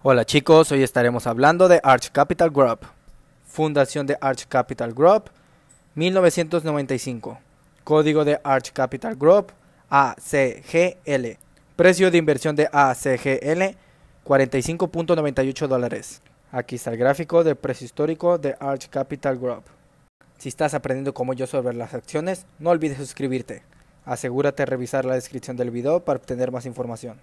Hola chicos, hoy estaremos hablando de Arch Capital Group. Fundación de Arch Capital Group, 1995. Código de Arch Capital Group, ACGL. Precio de inversión de ACGL, 45.98 dólares. Aquí está el gráfico del precio histórico de Arch Capital Group. Si estás aprendiendo como yo sobre las acciones, no olvides suscribirte. Asegúrate de revisar la descripción del video para obtener más información.